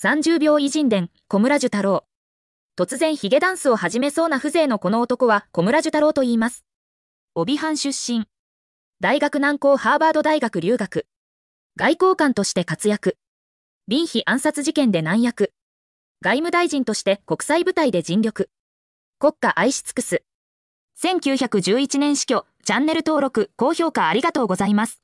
30秒偉人伝、小村寿太郎。突然ヒゲダンスを始めそうな風情のこの男は小村寿太郎と言います。帯藩出身。大学南高ハーバード大学留学。外交官として活躍。臨飛暗殺事件で難役。外務大臣として国際舞台で尽力。国家愛し尽くす。1911年死去、チャンネル登録、高評価ありがとうございます。